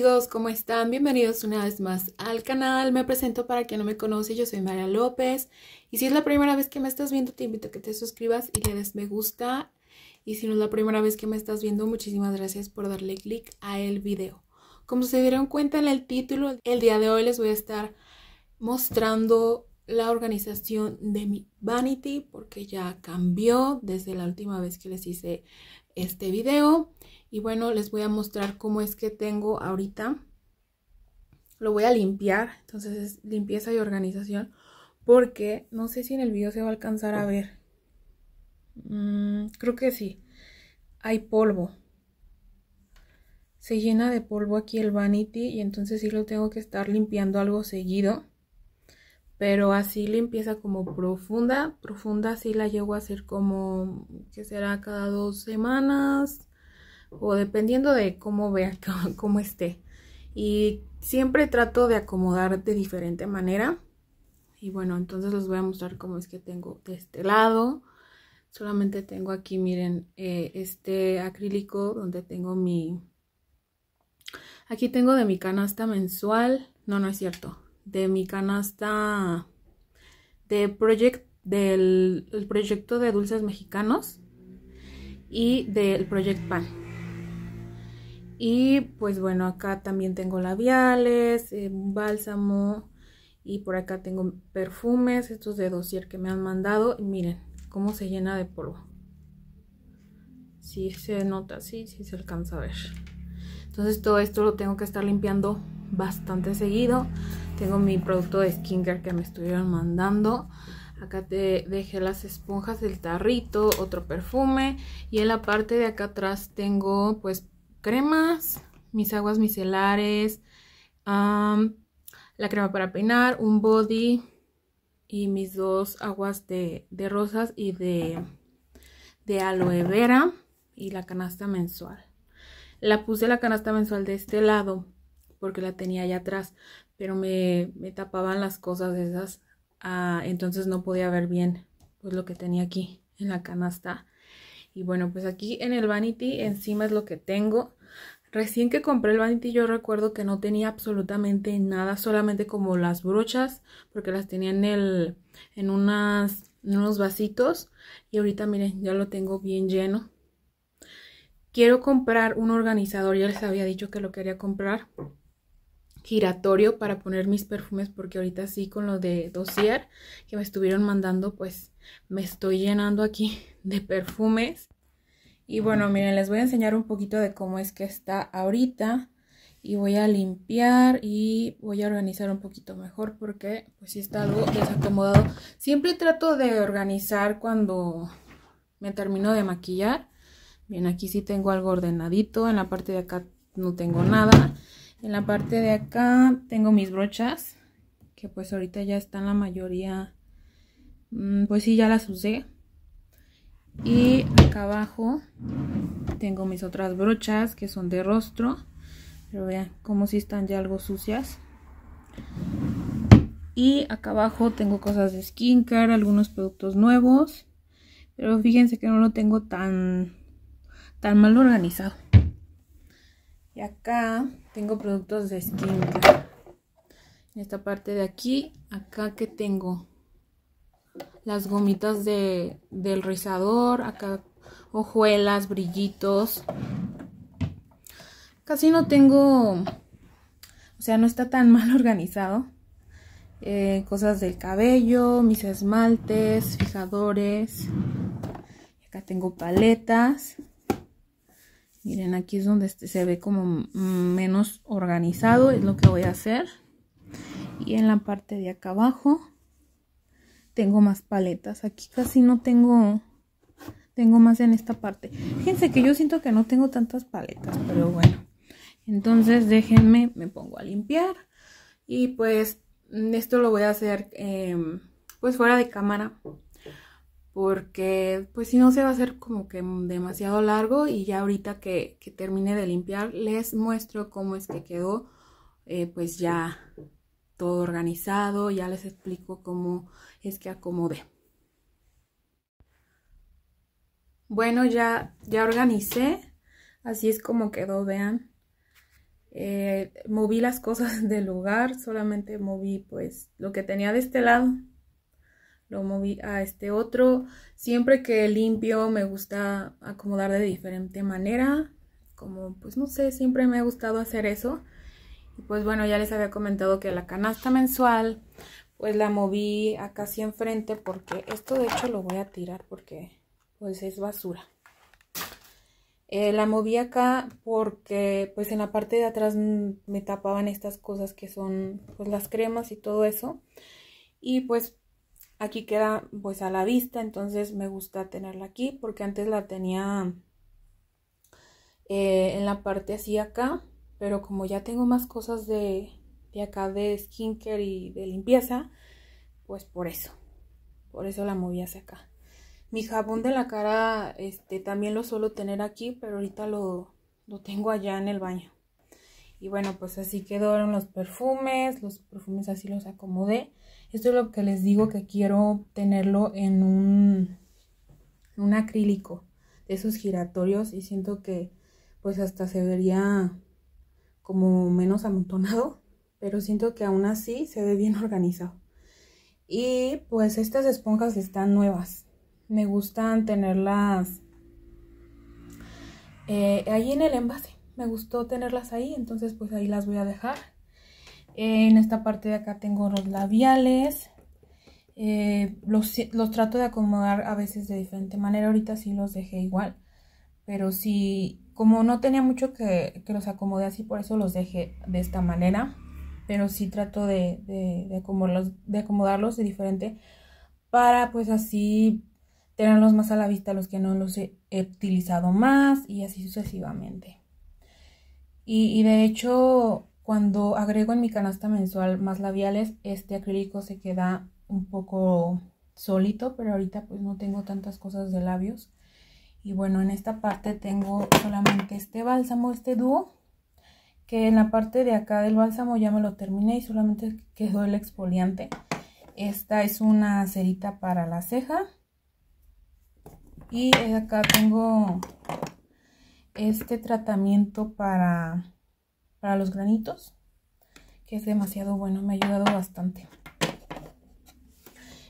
amigos, ¿cómo están? Bienvenidos una vez más al canal. Me presento para quien no me conoce, yo soy María López. Y si es la primera vez que me estás viendo, te invito a que te suscribas y le des me gusta. Y si no es la primera vez que me estás viendo, muchísimas gracias por darle clic a el video. Como se dieron cuenta en el título, el día de hoy les voy a estar mostrando la organización de mi vanity porque ya cambió desde la última vez que les hice este video. Y bueno, les voy a mostrar cómo es que tengo ahorita. Lo voy a limpiar, entonces es limpieza y organización. Porque no sé si en el video se va a alcanzar a ver. Mm, creo que sí. Hay polvo. Se llena de polvo aquí el vanity y entonces sí lo tengo que estar limpiando algo seguido. Pero así limpieza como profunda. Profunda sí la llevo a hacer como que será cada dos semanas o dependiendo de cómo vea, cómo esté. Y siempre trato de acomodar de diferente manera. Y bueno, entonces les voy a mostrar cómo es que tengo de este lado. Solamente tengo aquí, miren, eh, este acrílico donde tengo mi... Aquí tengo de mi canasta mensual. No, no es cierto. De mi canasta de project, del proyecto de dulces mexicanos y del Project Pan. Y pues bueno, acá también tengo labiales, eh, bálsamo y por acá tengo perfumes, estos de dosier que me han mandado. Y miren cómo se llena de polvo. Si sí, se nota, sí, sí se alcanza a ver. Entonces todo esto lo tengo que estar limpiando bastante seguido. Tengo mi producto de skincare que me estuvieron mandando. Acá te dejé las esponjas el tarrito, otro perfume. Y en la parte de acá atrás tengo pues cremas, mis aguas micelares, la crema para peinar, un body y mis dos aguas de, rosas y de, de aloe vera y la canasta mensual. La puse la canasta mensual de este lado porque la tenía allá atrás, pero me, tapaban las cosas esas, ah, entonces no podía ver bien pues lo que tenía aquí en la canasta y bueno, pues aquí en el Vanity encima es lo que tengo. Recién que compré el Vanity yo recuerdo que no tenía absolutamente nada, solamente como las brochas, porque las tenía en, el, en, unas, unos vasitos. Y ahorita miren, ya lo tengo bien lleno. Quiero comprar un organizador, ya les había dicho que lo quería comprar. Giratorio para poner mis perfumes porque ahorita sí con lo de dossier que me estuvieron mandando pues me estoy llenando aquí de perfumes. Y bueno, miren, les voy a enseñar un poquito de cómo es que está ahorita. Y voy a limpiar y voy a organizar un poquito mejor porque pues si está algo desacomodado. Siempre trato de organizar cuando me termino de maquillar. Bien, aquí sí tengo algo ordenadito. En la parte de acá no tengo nada. En la parte de acá tengo mis brochas. Que pues ahorita ya están la mayoría. Mm, pues si ya las usé y acá abajo tengo mis otras brochas que son de rostro pero vean como si están ya algo sucias y acá abajo tengo cosas de skincare algunos productos nuevos pero fíjense que no lo tengo tan tan mal organizado y acá tengo productos de skincare en esta parte de aquí acá que tengo las gomitas de, del rizador, acá hojuelas, brillitos. Casi no tengo, o sea, no está tan mal organizado. Eh, cosas del cabello, mis esmaltes, fijadores. Acá tengo paletas. Miren, aquí es donde este se ve como menos organizado, es lo que voy a hacer. Y en la parte de acá abajo tengo más paletas. Aquí casi no tengo, tengo más en esta parte. Fíjense que yo siento que no tengo tantas paletas, pero bueno. Entonces déjenme, me pongo a limpiar. Y pues esto lo voy a hacer em, pues fuera de cámara. Porque pues si no se va a hacer como que demasiado largo. Y ya ahorita que, termine de limpiar les muestro cómo es que quedó. Eh, pues ya todo organizado. Ya les explico cómo es que acomode. Bueno, ya, ya organicé. Así es como quedó, vean. Eh, moví las cosas del lugar, solamente moví pues lo que tenía de este lado. Lo moví a este otro. Siempre que limpio me gusta acomodar de diferente manera. Como pues no sé, siempre me ha gustado hacer eso. Y pues bueno, ya les había comentado que la canasta mensual pues la moví acá así enfrente porque esto de hecho lo voy a tirar porque pues es basura. Eh, la moví acá porque pues en la parte de atrás me tapaban estas cosas que son pues las cremas y todo eso. Y pues aquí queda pues a la vista, entonces me gusta tenerla aquí porque antes la tenía eh, en la parte así acá. Pero como ya tengo más cosas de, y acá de skincare y de limpieza, pues por eso, por eso la moví hacia acá. Mi jabón de la cara este, también lo suelo tener aquí, pero ahorita lo, tengo allá en el baño. Y bueno, pues así quedaron los perfumes, los perfumes así los acomodé. Esto es lo que les digo que quiero tenerlo en un, un acrílico de esos giratorios y siento que pues hasta se vería como menos amontonado pero siento que aún así se ve bien organizado. Y pues estas esponjas están nuevas. Me gustan tenerlas eh, ahí en el envase. Me gustó tenerlas ahí, entonces pues ahí las voy a dejar. en esta parte de acá tengo los labiales. Eh, los, trato de acomodar a veces de diferente manera. Ahorita sí los dejé igual. Pero sí, como no tenía mucho que, que los acomodé así, por eso los dejé de esta manera pero sí trato de, acomodarlos, de acomodarlos de diferente para pues así tenerlos más a la vista los que no los he, utilizado más y así sucesivamente. Y, y, de hecho, cuando agrego en mi canasta mensual más labiales, este acrílico se queda un poco solito, pero ahorita pues no tengo tantas cosas de labios. Y bueno, en esta parte tengo solamente este bálsamo, este dúo que en la parte de acá del bálsamo ya me lo terminé y solamente quedó el exfoliante. Esta es una cerita para la ceja. Y acá tengo este tratamiento para, para los granitos, que es demasiado bueno, me ha ayudado bastante.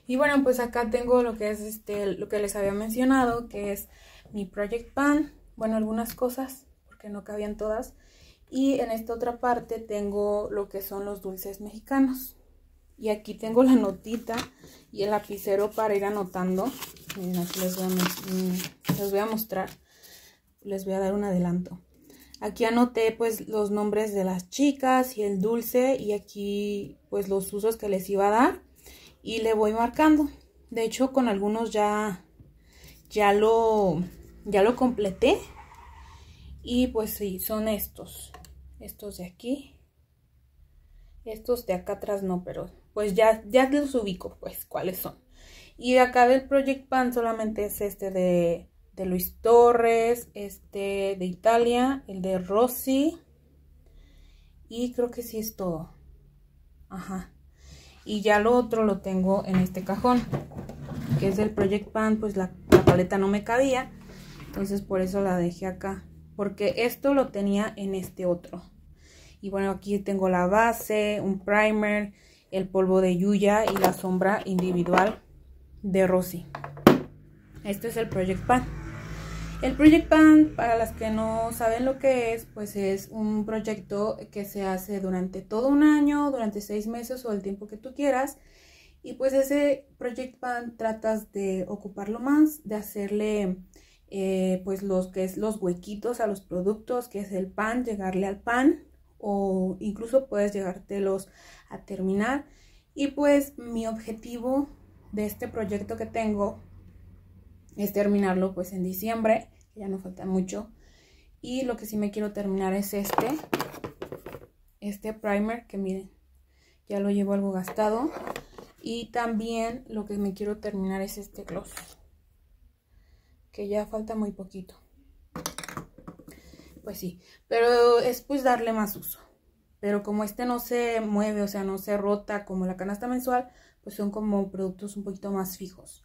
Y bueno, pues acá tengo lo que es este, lo que les había mencionado, que es mi Project Pan. Bueno, algunas cosas, porque no cabían todas. Y en esta otra parte tengo lo que son los dulces mexicanos. Y aquí tengo la notita y el lapicero para ir anotando. Miren, aquí mm, les voy, a, mostrar. Les voy a dar un adelanto. Aquí anoté pues los nombres de las chicas y el dulce. Y aquí pues los usos que les iba a dar. Y le voy marcando. De hecho con algunos ya, ya, lo, ya lo completé. Y pues sí, son estos estos de aquí. Estos de acá atrás no, pero pues ya, ya los ubico, pues, cuáles son. Y de acá del Project Pan solamente es este de, Luis Torres, este de Italia, el de Rossi. Y creo que sí es todo. Ajá. Y ya lo otro lo tengo en este cajón, que es del Project Pan, pues la, la paleta no me cabía. Entonces por eso la dejé acá, porque esto lo tenía en este otro. Y bueno, aquí tengo la base, un primer, el polvo de Yuya y la sombra individual de Rosy. Este es el Project Pan. El Project Pan, para las que no saben lo que es, pues es un proyecto que se hace durante todo un año, durante seis meses o el tiempo que tú quieras. Y pues ese Project Pan tratas de ocuparlo más, de hacerle eh, pues los que es los huequitos a los productos, que es el pan, llegarle al pan o incluso puedes llegártelos a terminar. Y pues mi objetivo de este proyecto que tengo es terminarlo pues en diciembre, ya no falta mucho. Y lo que sí me quiero terminar es este, este primer que miren, ya lo llevo algo gastado. Y también lo que me quiero terminar es este gloss, que ya falta muy poquito pues sí. Pero es pues darle más uso. Pero como este no se mueve, o sea, no se rota como la canasta mensual, pues son como productos un poquito más fijos.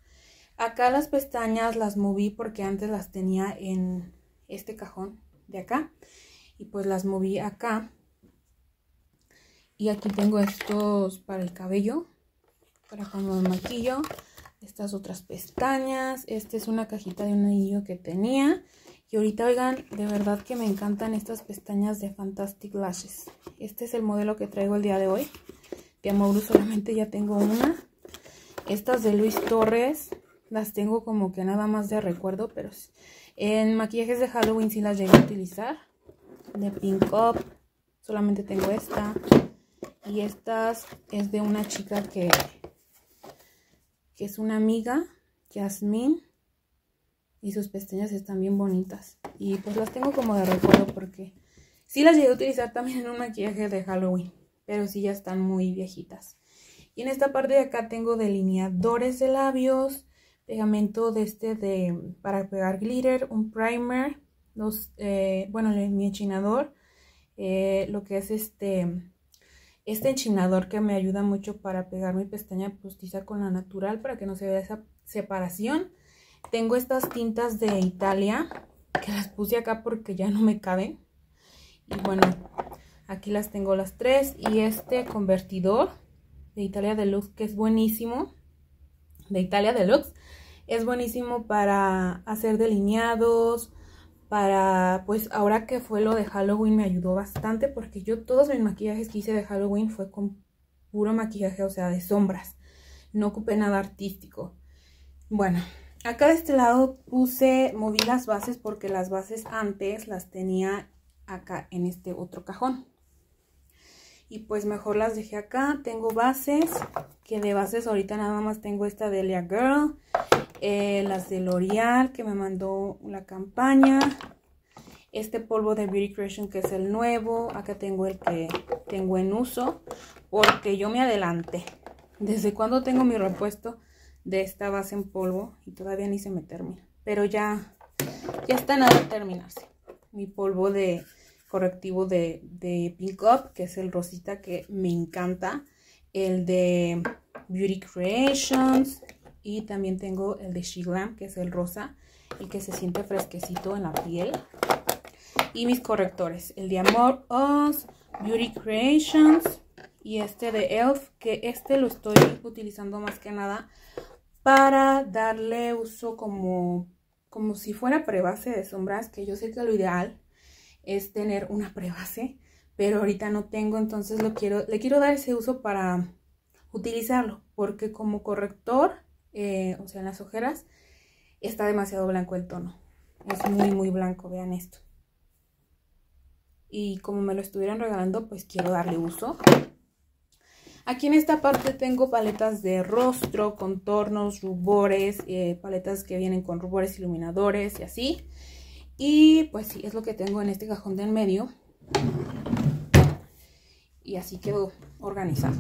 Acá las pestañas las moví porque antes las tenía en este cajón de acá. Y pues las moví acá. Y aquí tengo estos para el cabello, para cuando me maquillo. Estas otras pestañas. Esta es una cajita de un anillo que tenía. Y ahorita, oigan, de verdad que me encantan estas pestañas de Fantastic Lashes. Este es el modelo que traigo el día de hoy. De Mauro solamente ya tengo una. Estas de Luis Torres las tengo como que nada más de recuerdo, pero en maquillajes de Halloween sí las llegué a utilizar. De Pink Up solamente tengo esta. Y estas es de una chica que, que es una amiga, Jasmine y sus pestañas están bien bonitas. Y pues las tengo como de recuerdo porque sí las llegué a utilizar también en un maquillaje de Halloween, pero sí ya están muy viejitas. Y en esta parte de acá tengo delineadores de labios, pegamento de este de, para pegar glitter, un primer, eh, bueno, mi enchinador, eh, lo que es este, este enchinador que me ayuda mucho para pegar mi pestaña postiza con la natural para que no se vea esa separación. Tengo estas tintas de Italia, que las puse acá porque ya no me caben. Y bueno, aquí las tengo las tres. Y este convertidor de Italia Deluxe, que es buenísimo. De Italia Deluxe. Es buenísimo para hacer delineados, para, pues ahora que fue lo de Halloween me ayudó bastante porque yo todos mis maquillajes que hice de Halloween fue con puro maquillaje, o sea, de sombras. No ocupé nada artístico. Bueno, acá de este lado puse, moví las bases porque las bases antes las tenía acá en este otro cajón. Y pues mejor las dejé acá. Tengo bases, que de bases ahorita nada más tengo esta de Girl. Eh, las de L'Oreal que me mandó la campaña. Este polvo de Beauty Creation que es el nuevo. Acá tengo el que tengo en uso. Porque yo me adelanté. Desde cuando tengo mi repuesto de esta base en polvo y todavía ni se me termina. Pero ya, ya está nada de terminarse. Mi polvo de correctivo de, de Pink Up, que es el rosita que me encanta. El de Beauty Creations. Y también tengo el de She Glam, que es el rosa. Y que se siente fresquecito en la piel. Y mis correctores. El de Amor Oz Beauty Creations y este de ELF, que este lo estoy utilizando más que nada para darle uso como, si fuera prebase de sombras, que yo sé que lo ideal es tener una prebase, pero ahorita no tengo, entonces lo quiero, le quiero dar ese uso para utilizarlo, porque como corrector, eh, o sea, en las ojeras, está demasiado blanco el tono. Es muy, muy blanco, vean esto. Y como me lo estuvieran regalando, pues quiero darle uso Aquí en esta parte tengo paletas de rostro, contornos, rubores, eh, paletas que vienen con rubores iluminadores y así. Y pues sí, es lo que tengo en este cajón del medio. Y así quedó organizado.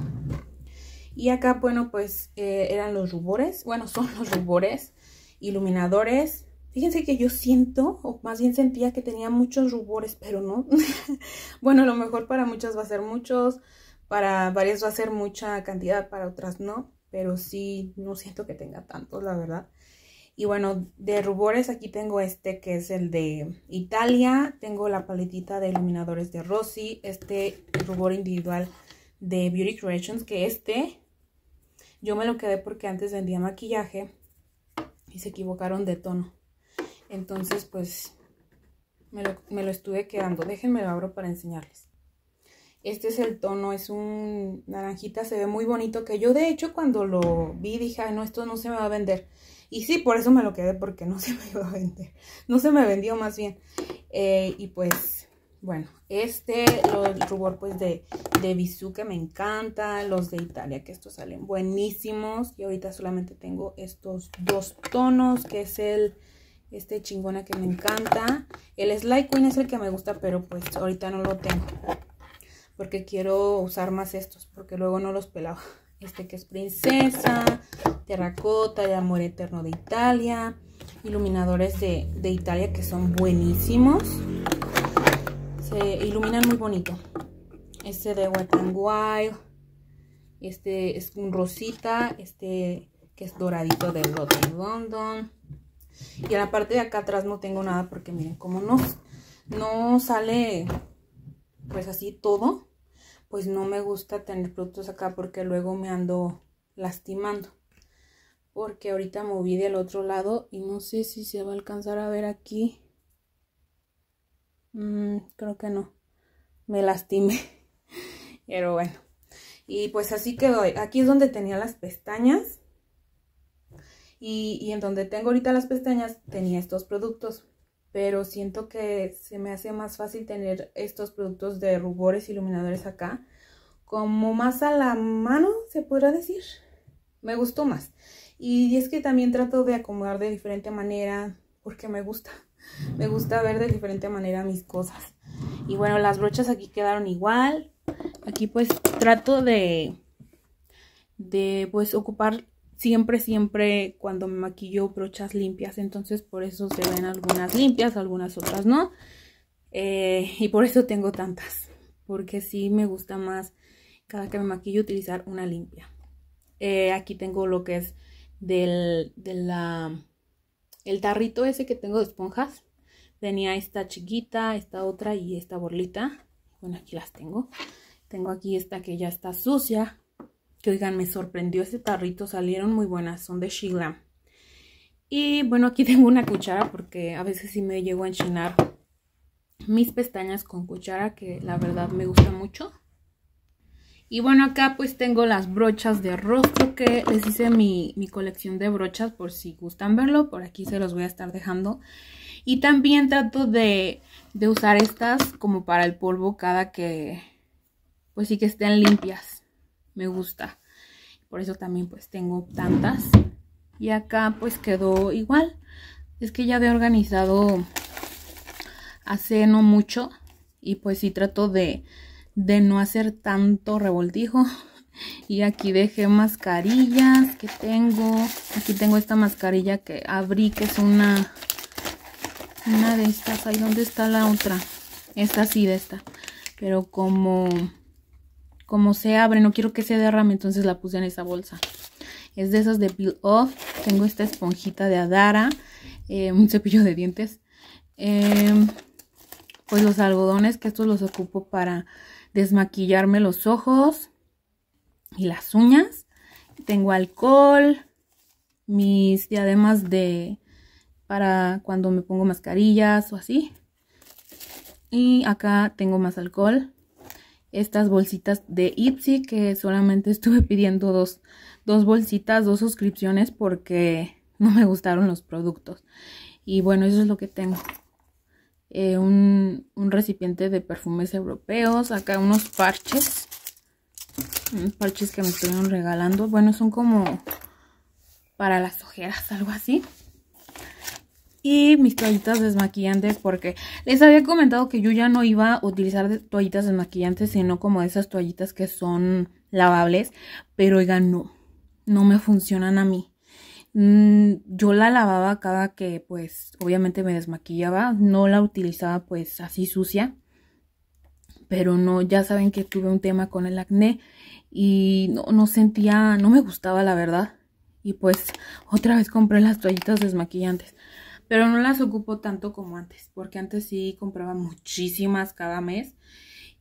Y acá, bueno, pues eh, eran los rubores. Bueno, son los rubores iluminadores. Fíjense que yo siento, o más bien sentía que tenía muchos rubores, pero no. bueno, a lo mejor para muchos va a ser muchos, para varias va a ser mucha cantidad, para otras no, pero sí, no siento que tenga tantos, la verdad. Y bueno, de rubores aquí tengo este que es el de Italia, tengo la paletita de iluminadores de Rossi, este rubor individual de Beauty Creations, que este yo me lo quedé porque antes vendía maquillaje y se equivocaron de tono. Entonces, pues, me lo, me lo estuve quedando. Déjenme lo abro para enseñarles. Este es el tono, es un naranjita, se ve muy bonito. Que yo de hecho cuando lo vi dije, no, esto no se me va a vender. Y sí, por eso me lo quedé, porque no se me iba a vender. No se me vendió más bien. Eh, y pues, bueno, este, los rubor pues de, de Bisú que me encanta. Los de Italia, que estos salen buenísimos. Y ahorita solamente tengo estos dos tonos, que es el este chingona que me encanta. El Sly Queen es el que me gusta, pero pues ahorita no lo tengo porque quiero usar más estos, porque luego no los pelaba. Este que es Princesa, Terracota, de Amor Eterno de Italia, iluminadores de, Italia que son buenísimos. Se iluminan muy bonito. Este de Wet n Wild, este es un rosita, este que es doradito de Rotten London. Y en la parte de acá atrás no tengo nada porque miren, como no, no sale pues así todo, pues no me gusta tener productos acá porque luego me ando lastimando. Porque ahorita moví del otro lado y no sé si se va a alcanzar a ver aquí. Mm, creo que no. Me lastimé. Pero bueno. Y pues así quedó. Aquí es donde tenía las pestañas. Y, y en donde tengo ahorita las pestañas tenía estos productos pero siento que se me hace más fácil tener estos productos de rubores iluminadores acá, como más a la mano, se podrá decir. Me gustó más. Y es que también trato de acomodar de diferente manera, porque me gusta. Me gusta ver de diferente manera mis cosas. Y bueno, las brochas aquí quedaron igual. Aquí pues trato de, de pues ocupar siempre, siempre cuando me maquillo brochas limpias, entonces por eso se ven algunas limpias, algunas otras no. Eh, y por eso tengo tantas, porque sí me gusta más cada que me maquillo utilizar una limpia. Eh, aquí tengo lo que es del de la, el tarrito ese que tengo de esponjas. Tenía esta chiquita, esta otra y esta borlita. Bueno, aquí las tengo. Tengo aquí esta que ya está sucia, que oigan, me sorprendió ese tarrito, salieron muy buenas, son de Sheila. Y bueno, aquí tengo una cuchara porque a veces sí me llego a enchinar mis pestañas con cuchara, que la verdad me gusta mucho. Y bueno, acá pues tengo las brochas de rostro que les hice mi, colección de brochas por si gustan verlo, por aquí se los voy a estar dejando. Y también trato de, de usar estas como para el polvo cada que, pues sí que estén limpias me gusta. Por eso también pues tengo tantas. Y acá pues quedó igual. Es que ya había organizado hace no mucho. Y pues sí trato de, de no hacer tanto revoltijo. Y aquí dejé mascarillas que tengo. Aquí tengo esta mascarilla que abrí, que es una, una de estas. Ahí, donde está la otra? Esta sí, de esta. Pero como como se abre, no quiero que se derrame, entonces la puse en esa bolsa. Es de esas de Peel Off. Tengo esta esponjita de Adara, eh, un cepillo de dientes. Em, pues los algodones, que estos los ocupo para desmaquillarme los ojos y las uñas. Tengo alcohol, mis diademas de para cuando me pongo mascarillas o así. Y acá tengo más alcohol estas bolsitas de Ipsy que solamente estuve pidiendo dos, bolsitas, dos suscripciones porque no me gustaron los productos. Y bueno, eso es lo que tengo. Eh, un, un, recipiente de perfumes europeos. Acá unos parches. Unos parches que me estuvieron regalando. Bueno, son como para las ojeras, algo así y mis toallitas desmaquillantes porque les había comentado que yo ya no iba a utilizar toallitas desmaquillantes, sino como esas toallitas que son lavables, pero oigan, no, no me funcionan a mí. Mm, yo la lavaba cada que pues obviamente me desmaquillaba, no la utilizaba pues así sucia, pero no, ya saben que tuve un tema con el acné y no, no, sentía, no me gustaba la verdad. Y pues otra vez compré las toallitas desmaquillantes pero no las ocupo tanto como antes, porque antes sí compraba muchísimas cada mes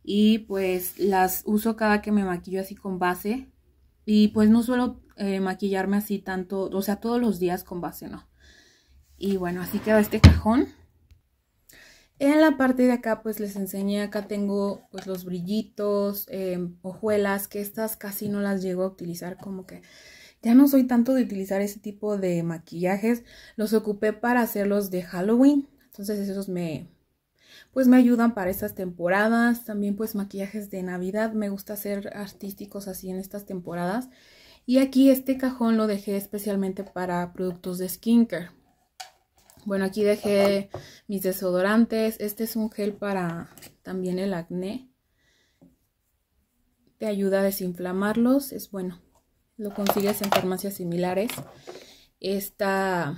y pues las uso cada que me maquillo así con base y pues no suelo eh, maquillarme así tanto, o sea, todos los días con base, ¿no? Y bueno, así queda este cajón. En la parte de acá pues les enseñé, acá tengo pues los brillitos, eh, hojuelas, que estas casi no las llego a utilizar como que ya no soy tanto de utilizar ese tipo de maquillajes. Los ocupé para hacerlos de Halloween. Entonces esos me, pues me ayudan para estas temporadas. También pues maquillajes de Navidad. Me gusta hacer artísticos así en estas temporadas. Y aquí este cajón lo dejé especialmente para productos de skincare. Bueno, aquí dejé mis desodorantes. Este es un gel para también el acné. Te ayuda a desinflamarlos. Es bueno lo consigues en farmacias similares. este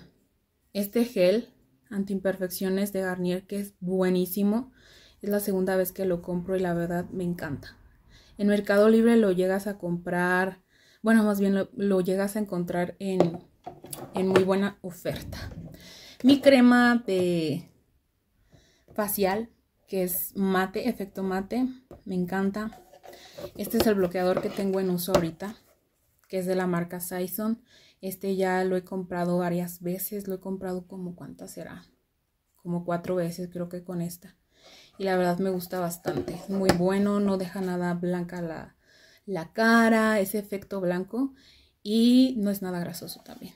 gel antiimperfecciones de Garnier que es buenísimo. Es la segunda vez que lo compro y la verdad me encanta. En Mercado Libre lo llegas a comprar, bueno, más bien lo, llegas a encontrar en, en muy buena oferta. Mi crema de facial, que es mate, efecto mate, me encanta. Este es el bloqueador que tengo en uso ahorita que es de la marca Saison. Este ya lo he comprado varias veces, lo he comprado como cuántas será, como cuatro veces creo que con esta. Y la verdad me gusta bastante, es muy bueno, no deja nada blanca la, cara, ese efecto blanco y no es nada grasoso también.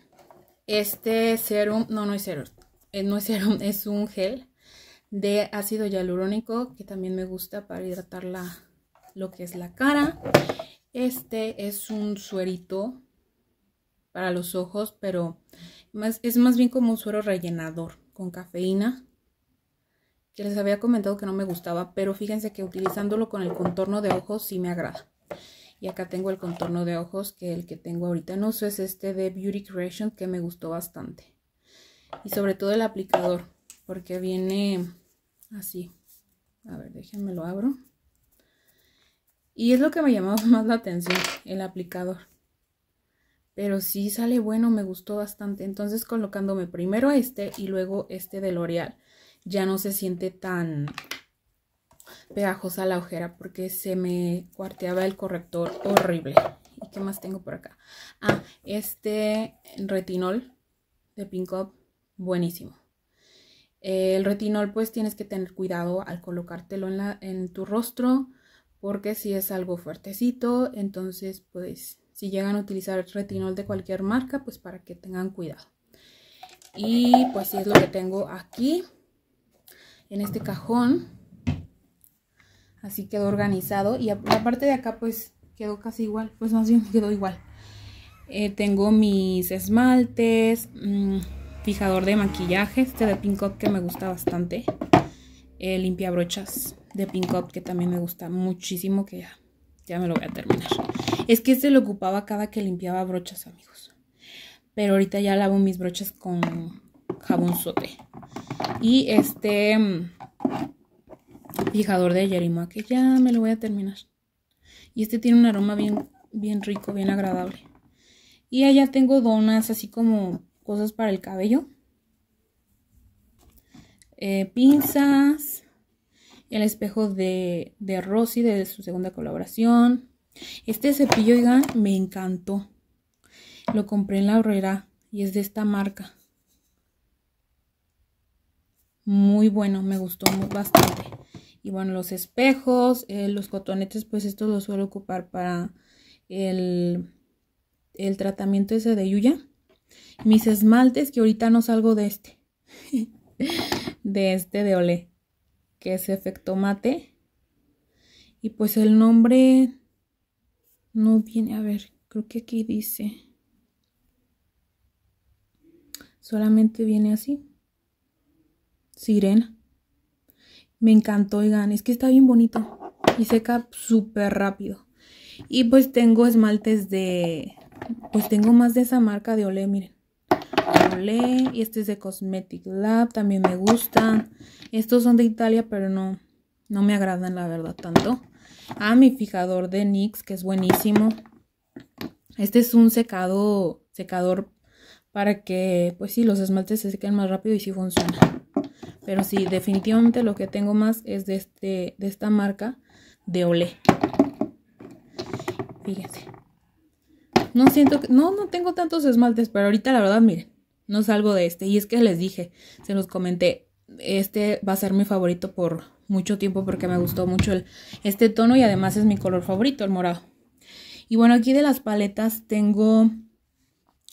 Este serum, no, no es serum, eh, no es serum, es un gel de ácido hialurónico que también me gusta para hidratar la, lo que es la cara. Este es un suerito para los ojos, pero es más bien como un suero rellenador con cafeína. Que les había comentado que no me gustaba, pero fíjense que utilizándolo con el contorno de ojos sí me agrada. Y acá tengo el contorno de ojos, que el que tengo ahorita en uso es este de Beauty Creation, que me gustó bastante. Y sobre todo el aplicador, porque viene así. A ver, déjenme lo abro. Y es lo que me llamado más la atención, el aplicador. Pero sí sale bueno, me gustó bastante. Entonces colocándome primero este y luego este de L'Oreal. Ya no se siente tan pegajosa la ojera porque se me cuarteaba el corrector horrible. ¿Y qué más tengo por acá? Ah, este retinol de Pink Up, buenísimo. El retinol pues tienes que tener cuidado al colocártelo en tu rostro porque si es algo fuertecito, entonces pues si llegan a utilizar retinol de cualquier marca, pues para que tengan cuidado. Y pues si es lo que tengo aquí, en este cajón. Así quedó organizado y la parte de acá pues quedó casi igual, pues más bien quedó igual. Eh, tengo mis esmaltes, mm, fijador de maquillaje, este de Pink que me gusta bastante, eh, limpia brochas de Pink Up que también me gusta muchísimo, que ya, ya me lo voy a terminar. Es que este lo ocupaba cada que limpiaba brochas, amigos. Pero ahorita ya lavo mis brochas con jabón Y este mm, fijador de Yerima, que ya me lo voy a terminar. Y este tiene un aroma bien, bien rico, bien agradable. Y allá tengo donas, así como cosas para el cabello. Eh, pinzas el espejo de, de Rosy de su segunda colaboración. Este cepillo, oigan, me encantó. Lo compré en la horrera y es de esta marca. Muy bueno, me gustó bastante. Y bueno, los espejos, eh, los cotonetes, pues estos los suelo ocupar para el, el tratamiento ese de Yuya. Mis esmaltes, que ahorita no salgo de este. de este de Olé que es efecto mate. Y pues el nombre no viene, a ver, creo que aquí dice. Solamente viene así. Sirena. Me encantó, oigan, es que está bien bonito y seca súper rápido. Y pues tengo esmaltes de, pues tengo más de esa marca de Olé, miren. Y este es de Cosmetic Lab, también me gustan. Estos son de Italia, pero no, no me agradan la verdad tanto. Ah, mi fijador de NYX, que es buenísimo. Este es un secado, secador para que, pues sí, los esmaltes se sequen más rápido y sí funciona. Pero sí, definitivamente lo que tengo más es de, este, de esta marca de Olé. Fíjense. No siento que, no, no tengo tantos esmaltes, pero ahorita la verdad, miren no salgo de este. Y es que les dije, se los comenté, este va a ser mi favorito por mucho tiempo porque me gustó mucho el, este tono y además es mi color favorito, el morado. Y bueno, aquí de las paletas tengo,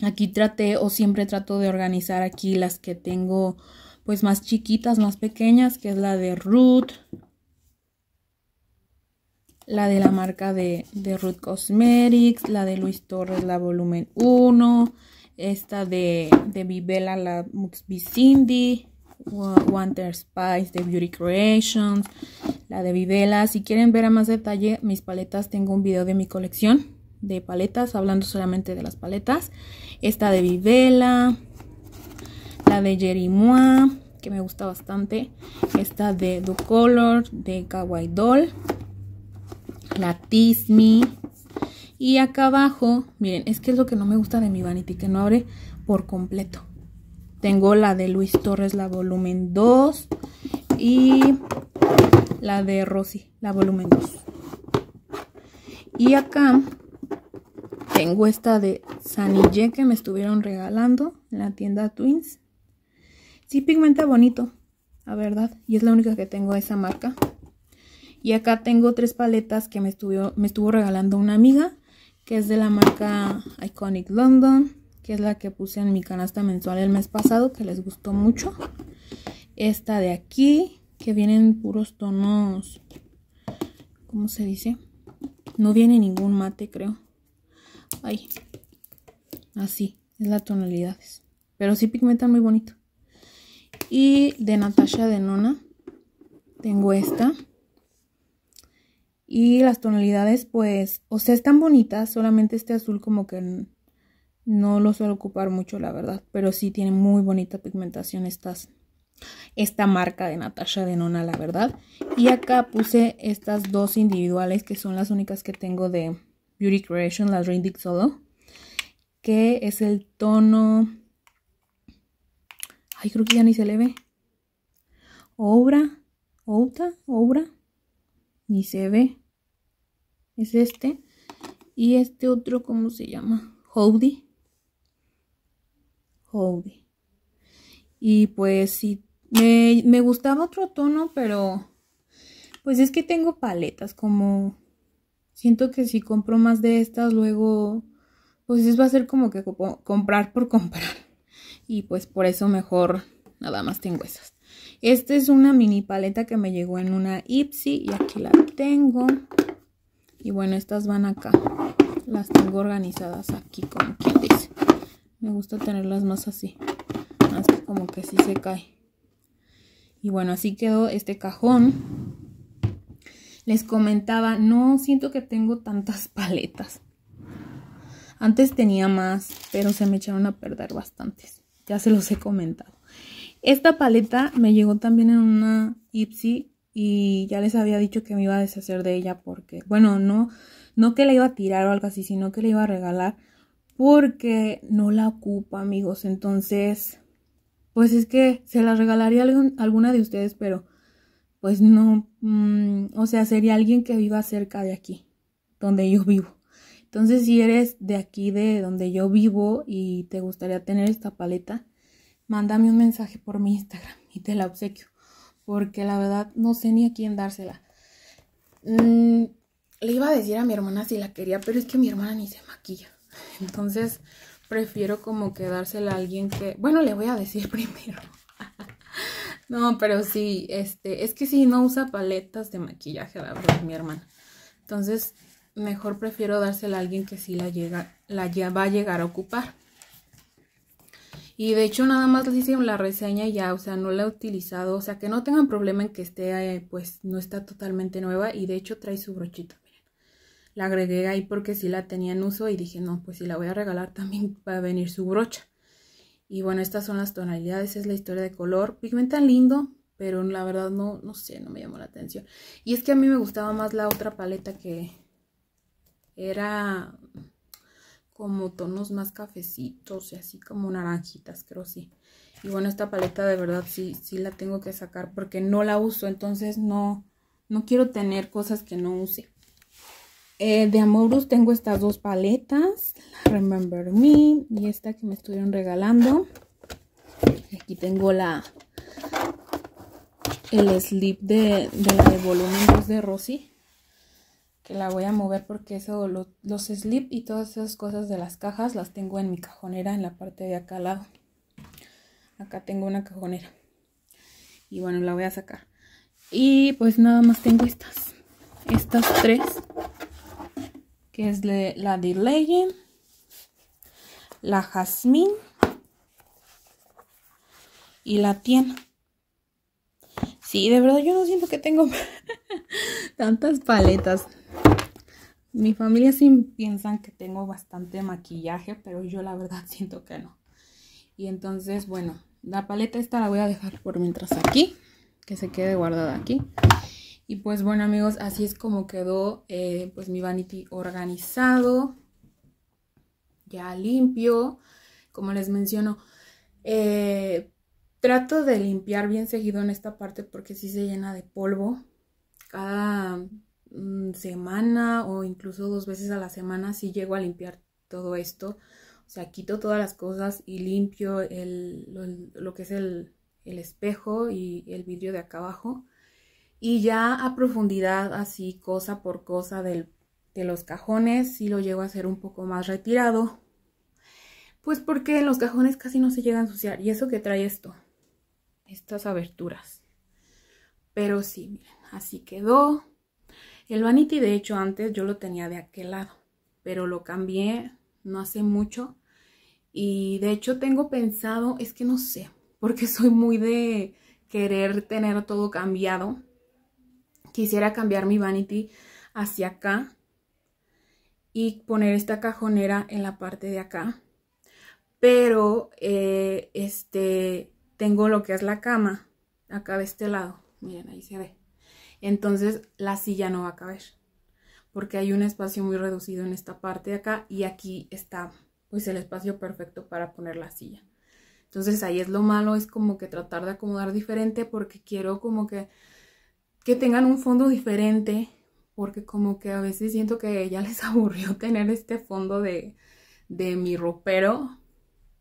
aquí traté o siempre trato de organizar aquí las que tengo pues más chiquitas, más pequeñas, que es la de Root, la de la marca de, de Root Cosmetics, la de Luis Torres, la volumen 1, esta de, de Vivela, la Muxby Cindy, Winter Spice de Beauty Creations, la de Vivela. Si quieren ver a más detalle mis paletas, tengo un video de mi colección de paletas, hablando solamente de las paletas. Esta de Vivela, la de Mois. que me gusta bastante. Esta de Do Color, de Kawaii Doll, la Tismi, y acá abajo, miren, es que es lo que no me gusta de mi Vanity, que no abre por completo. Tengo la de Luis Torres, la volumen 2. Y la de Rosy, la volumen 2. Y acá tengo esta de Sanille que me estuvieron regalando en la tienda Twins. Sí pigmenta bonito, la verdad. Y es la única que tengo de esa marca. Y acá tengo tres paletas que me, estuvo, me estuvo regalando una amiga que es de la marca Iconic London, que es la que puse en mi canasta mensual el mes pasado, que les gustó mucho. Esta de aquí, que vienen puros tonos, ¿cómo se dice? No viene ningún mate, creo. Ay, así, es la tonalidad. Pero sí pigmenta muy bonito. Y de Natasha de Nona, tengo esta y las tonalidades, pues, o sea, están bonitas, solamente este azul como que no lo suelo ocupar mucho, la verdad. Pero sí tiene muy bonita pigmentación estas, esta marca de Natasha Denona, la verdad. Y acá puse estas dos individuales que son las únicas que tengo de Beauty Creation, las Rindic Solo. Que es el tono... Ay, creo que ya ni se le ve. Obra, Outa, Obra, ni se ve. Es este. Y este otro, ¿cómo se llama? Howdy. Howdy. Y pues sí, me, gustaba otro tono, pero pues es que tengo paletas, como siento que si compro más de estas, luego pues es va a ser como que comprar por comprar. Y pues por eso mejor nada más tengo esas. Esta es una mini paleta que me llegó en una Ipsy y aquí la tengo. Y bueno, estas van acá. Las tengo organizadas aquí, como quien dice. Me gusta tenerlas más así. Más como que sí se cae. Y bueno, así quedó este cajón. Les comentaba, no siento que tengo tantas paletas. Antes tenía más, pero se me echaron a perder bastantes. Ya se los he comentado. Esta paleta me llegó también en una Ipsy y ya les había dicho que me iba a deshacer de ella porque, bueno, no, no que la iba a tirar o algo así, sino que la iba a regalar porque no la ocupa, amigos. Entonces, pues es que se la regalaría alguna de ustedes, pero pues no, mm, o sea, sería alguien que viva cerca de aquí, donde yo vivo. Entonces, si eres de aquí, de donde yo vivo y te gustaría tener esta paleta, mándame un mensaje por mi Instagram y te la obsequio, porque la verdad no sé ni a quién dársela. Mm, le iba a decir a mi hermana si la quería, pero es que mi hermana ni se maquilla. Entonces prefiero como que dársela a alguien que, bueno, le voy a decir primero. no, pero sí, este, es que sí, no usa paletas de maquillaje, la verdad, mi hermana. Entonces, mejor prefiero dársela a alguien que sí la llega, la ya va a llegar a ocupar. Y de hecho nada más les hice la reseña ya, o sea, no la he utilizado, o sea, que no tengan problema en que esté, eh, pues no está totalmente nueva y de hecho trae su brochita, miren. La agregué ahí porque sí la tenía en uso y dije, no, pues si la voy a regalar también va a venir su brocha. Y bueno, estas son las tonalidades, es la historia de color. Pigmenta lindo, pero la verdad no, no sé, no me llamó la atención. Y es que a mí me gustaba más la otra paleta que era como tonos más cafecitos y así como naranjitas, creo sí. Y bueno, esta paleta de verdad sí, sí la tengo que sacar porque no la uso, entonces no, no quiero tener cosas que no use. Eh, de Amorus tengo estas dos paletas, Remember Me y esta que me estuvieron regalando. Aquí tengo la el slip de, de, de volumen de Rosy que la voy a mover porque eso, los slip y todas esas cosas de las cajas las tengo en mi cajonera en la parte de acá al lado. Acá tengo una cajonera. Y bueno, la voy a sacar. Y pues nada más tengo estas. Estas tres. Que es de, la de Legend. La Jazmín. Y la Tien. Sí, de verdad yo no siento que tengo tantas paletas. Mi familia sí piensan que tengo bastante maquillaje, pero yo la verdad siento que no. Y entonces, bueno, la paleta esta la voy a dejar por mientras aquí, que se quede guardada aquí. Y pues bueno amigos, así es como quedó eh, pues mi vanity organizado, ya limpio. Como les menciono, eh, trato de limpiar bien seguido en esta parte porque sí se llena de polvo. Cada Mm, semana o incluso dos veces a la semana si llego a limpiar todo esto. O sea, quito todas las cosas y limpio el, lo, que es el, el espejo y el vidrio de acá abajo. Y ya a profundidad, así cosa por cosa de los cajones, si lo llego a hacer un poco más retirado. Pues porque los cajones casi no se llegan a ensuciar. Y eso que trae esto, estas aberturas. Pero sí, miren, así quedó. El Vanity, de hecho, antes yo lo tenía de aquel lado, pero lo cambié no hace mucho. Y de hecho tengo pensado, es que no sé, porque soy muy de querer tener todo cambiado. Quisiera cambiar mi vanity hacia acá y poner esta cajonera en la parte de acá. Pero eh, este tengo lo que es la cama acá de este lado. Miren, ahí se ve entonces la silla no va a caber porque hay un espacio muy reducido en esta parte de acá y aquí está pues el espacio perfecto para poner la silla. Entonces ahí es lo malo, es como que tratar de acomodar diferente porque quiero como que que tengan un fondo diferente porque como que a veces siento que ya les aburrió tener este fondo de, de mi ropero,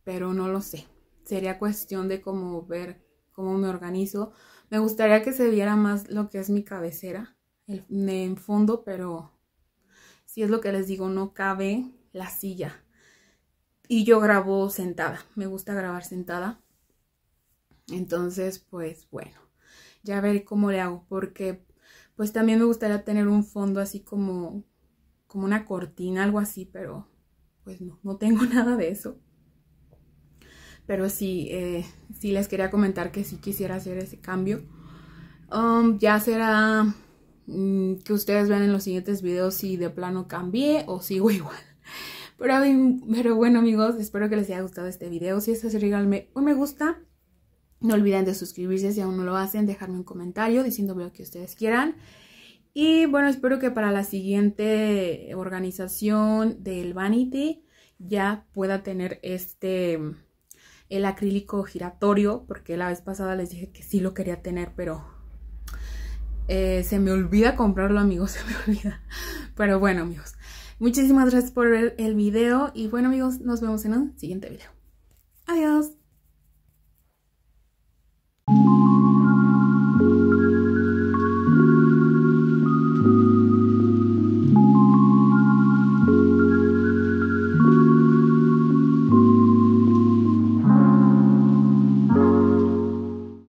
pero no lo sé. Sería cuestión de como ver cómo me organizo me gustaría que se viera más lo que es mi cabecera en fondo, pero si es lo que les digo, no cabe la silla. Y yo grabo sentada, me gusta grabar sentada. Entonces, pues bueno, ya veré cómo le hago, porque pues también me gustaría tener un fondo así como, como una cortina, algo así, pero pues no, no tengo nada de eso pero sí, eh, sí les quería comentar que sí quisiera hacer ese cambio. Um, ya será mm, que ustedes vean en los siguientes videos si de plano cambié o sigo igual. Pero, pero bueno amigos, espero que les haya gustado este video. Si es así, regálame un me gusta. No olviden de suscribirse si aún no lo hacen, dejarme un comentario diciéndome lo que ustedes quieran. Y bueno, espero que para la siguiente organización del Vanity ya pueda tener este el acrílico giratorio, porque la vez pasada les dije que sí lo quería tener, pero eh, se me olvida comprarlo, amigos, se me olvida. Pero bueno, amigos, muchísimas gracias por ver el video y bueno, amigos, nos vemos en un siguiente video. Adiós.